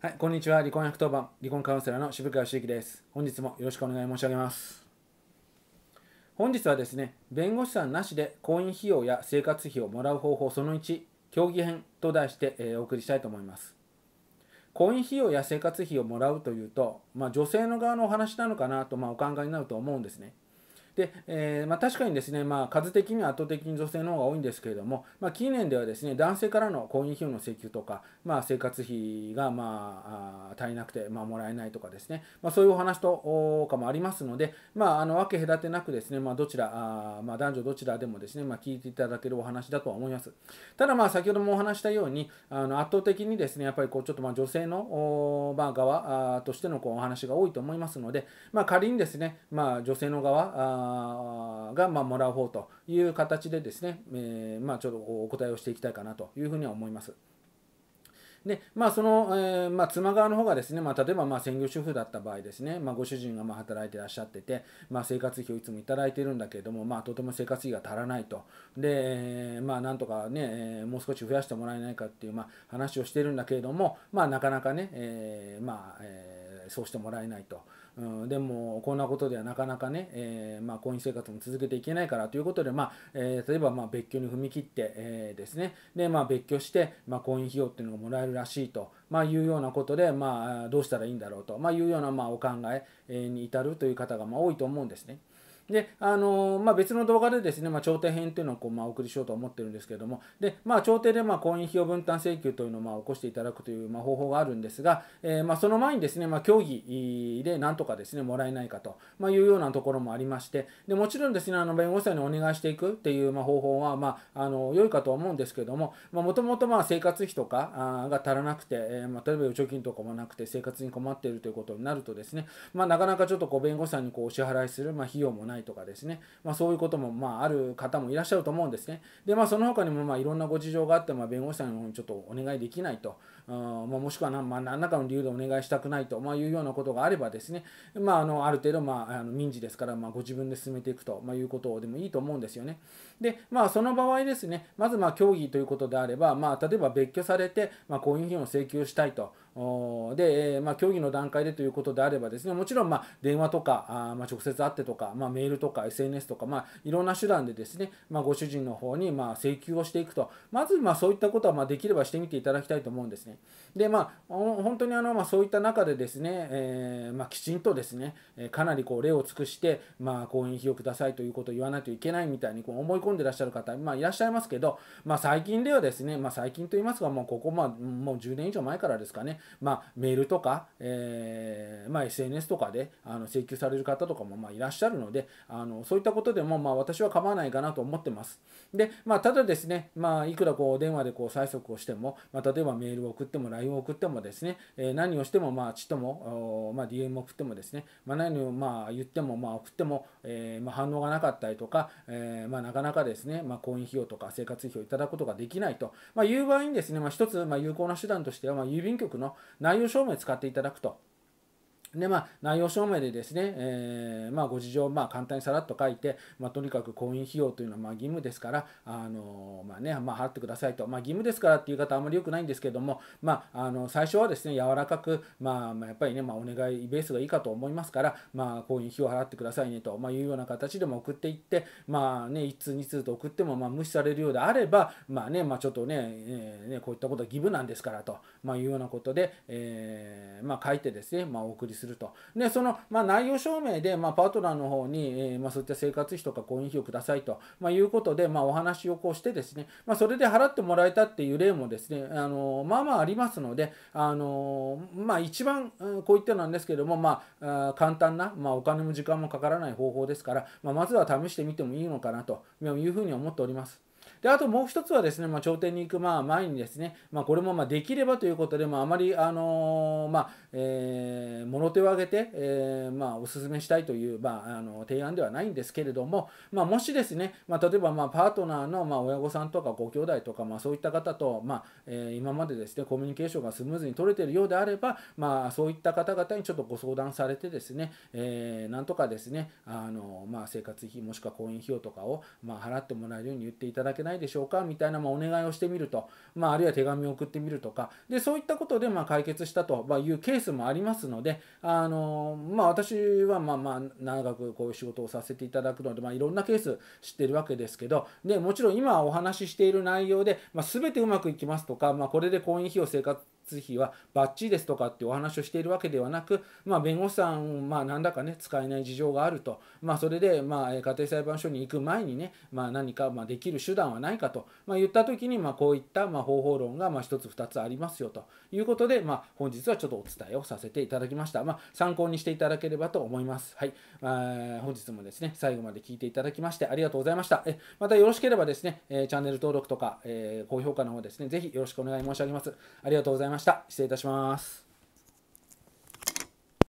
はい、こんにちは。離婚110番、離婚カウンセラーの渋川修之です。本日もよろしくお願い申し上げます。本日はですね、弁護士さんなしで婚姻費用や生活費をもらう方法その1、協議編と題して、えー、お送りしたいと思います。婚姻費用や生活費をもらうというと、まあ、女性の側のお話なのかなと、まあ、お考えになると思うんですね。で、えー、まあ、確かにですね、まあ、数的には圧倒的に女性の方が多いんですけれども、まあ、近年ではですね男性からの婚姻費用の請求とか、まあ、生活費が、まあ、足りなくて、まあ、もらえないとかですね、まあ、そういうお話とかもありますので、まあ、あの分け隔てなくですね、まあ、どちらあ、まあ、男女どちらでもですね、まあ、聞いていただけるお話だとは思いますただまあ先ほどもお話したようにあの圧倒的にですねやっぱりこうちょっとまあ女性のまあ、側としてのこうお話が多いと思いますので、まあ、仮にですね、まあ、女性の側が、まあ、もらう方という形でですね、えー、まあ、ちょっとお答えをしていきたいかなというふうには思います。でまあ、その、えー、まあ、妻側の方がですね、まあ、例えばまあ専業主婦だった場合ですね、まあ、ご主人がまあ働いていらっしゃってて、まあ、生活費をいつも頂いてるんだけれども、まあ、とても生活費が足らないと、でまあ、なんとかね、もう少し増やしてもらえないかっていう、まあ、話をしてるんだけれども、まあ、なかなかね、えーまあえーそうしてもらえないと、うん、でもこんなことではなかなかね、えー、まあ、婚姻生活も続けていけないからということで、まあえー、例えばま別居に踏み切って、えですねで、まあ、別居して、ま婚姻費用っていうのがもらえるらしいと、まいうようなことで、まあ、どうしたらいいんだろうと、まいうようなまお考えに至るという方がま多いと思うんですね。で、あのまあ、別の動画でですね、まあ、調停編というのをこう、まあ、お送りしようと思ってるんですけれども、で、まあ、調停で、まあ、婚姻費用分担請求というのを、まあ、起こしていただくという、まあ、方法があるんですが、えー、まあ、その前にですね、まあ、協議でなんとかですね、もらえないかと、まあ、いうようなところもありまして、で、もちろんですね、あの、弁護士さんにお願いしていくっていう、まあ、方法は、まあ、あの、良いかと思うんですけれども、まあ、もともと、まあ、生活費とかが足らなくて、えー、まあ、例えば預貯金とかもなくて、生活に困っているということになるとですね、まあ、なかなかちょっと、こう、弁護士さんにこう、お支払いする、まあ、費用もないないとかですね、まあ、そういうこともまあある方もいらっしゃると思うんですね。で、まあ、その他にもまあいろんなご事情があって、まあ、弁護士さんの方にちょっとお願いできないと、あまあ、もしくは何,、まあ、何らかの理由でお願いしたくないと、まあ、いうようなことがあればですね、まあ、あのある程度、まあ、あの民事ですから、まあ、ご自分で進めていくと、まあ、いうことでもいいと思うんですよね。で、まあ、その場合ですね、まずまあ協議ということであれば、まあ、例えば別居されて、まあ、婚姻費用を請求したいと。で、まあ、協議の段階でということであればですねもちろん、ま電話とかあ、ま直接会ってとか、まあ、メールとか SNS とか、まあ、いろんな手段でですね、まご主人の方に、ま請求をしていくとまず、まそういったことは、まできればしてみていただきたいと思うんですねで、まあ、本当にあの、まそういった中でですね、えー、まきちんとですねかなりこう例を尽くして、まあ、婚姻費用くださいということを言わないといけないみたいにこう思い込んでいらっしゃる方、まあ、いらっしゃいますけど、まあ、最近ではですね、まあ、最近と言いますかもうここ、まあ、もう10年以上前からですかねまあ、メールとか、えーまあ、SNS とかであの請求される方とかもまあいらっしゃるのであのそういったことでもまあ私は構わないかなと思ってます。でまあ、ただですね、まあ、いくらこう電話でこう催促をしても、まあ、例えばメールを送っても LINE を送ってもですね、えー、何をしてもまあちとも、まあ、DM を送ってもですね、まあ、何をまあ言ってもまあ送っても、えーまあ、反応がなかったりとか、えーまあ、なかなかですね、まあ、婚姻費用とか生活費をいただくことができないと、まあ、いう場合にですね、まあ、一つまあ有効な手段としては、まあ、郵便局の内容証明使っていただくとでまあ、内容証明でですね、えー、まあ、ご事情をまあ簡単にさらっと書いて、まあ、とにかく婚姻費用というのはまあ義務ですから、あのまあねまあ、払ってくださいと、まあ、義務ですからっていう方、あまり良くないんですけども、まあ、あの最初はですね柔らかく、まあ、やっぱりね、まあ、お願いベースがいいかと思いますから、まあ、婚姻費用払ってくださいねと、まあ、いうような形でも送っていって、まあね、1通、2通と送ってもまあ無視されるようであれば、まあねまあ、ちょっとねえーね、こういったことは義務なんですからと、まあ、いうようなことで、えー、まあ、書いてですね、まあ、お送りすると。で、その、まあ、内容証明で、まあ、パートナーの方に、えー、まあ、そういった生活費とか婚姻費をくださいと、まあ、いうことで、まあ、お話をこうしてですね、まあ、それで払ってもらえたっていう例もですね、あのまあまあありますので、あのまあ、一番、こういったなんですけども、まあ、簡単な、まあ、お金も時間もかからない方法ですから、まあ、まずは試してみてもいいのかなというふうに思っております。であともう一つはですね、まあ、頂点に行くまあ前にですね、まあ、これもまあできればということで、まあ、あまり、あのまあえー、物手を挙げて、えー、まあ、お勧めしたいという、まあ、あの提案ではないんですけれども、まあ、もしですね、まあ、例えばまあパートナーのまあ親御さんとかご兄弟とか、まあ、そういった方と、まあえー、今までですねコミュニケーションがスムーズに取れているようであれば、まあ、そういった方々にちょっとご相談されてですね、えー、なんとかですねあの、まあ、生活費もしくは婚姻費用とかを、まあ、払ってもらえるように言っていただけてないでしょうかみたいな、まあ、お願いをしてみると、まあ、あるいは手紙を送ってみるとか、で、そういったことで、まあ、解決したというケースもありますので、あの、まあ、私は、まあまあ、長くこういう仕事をさせていただくので、まあ、いろんなケース知ってるわけですけど、で、もちろん今お話ししている内容で、まあ、全てうまくいきますとか、まあ、これで婚姻費用生活設費はバッチリですとかってお話をしているわけではなく、まあ、弁護士さん、まあ、んだかね使えない事情があると、まあ、それで、まあ、家庭裁判所に行く前にね、まあ、何か、まあ、できる手段はないかと、まあ、言った時に、まあ、こういった、まあ、方法論が、まあ、1つ2つありますよということで、まあ、本日はちょっとお伝えをさせていただきました、まあ、参考にしていただければと思います、はいえー、本日もですね最後まで聞いていただきましてありがとうございましたえまたよろしければですね、えチャンネル登録とか、え高評価の方ですねぜひよろしくお願い申し上げますありがとうございますました。失礼いたします。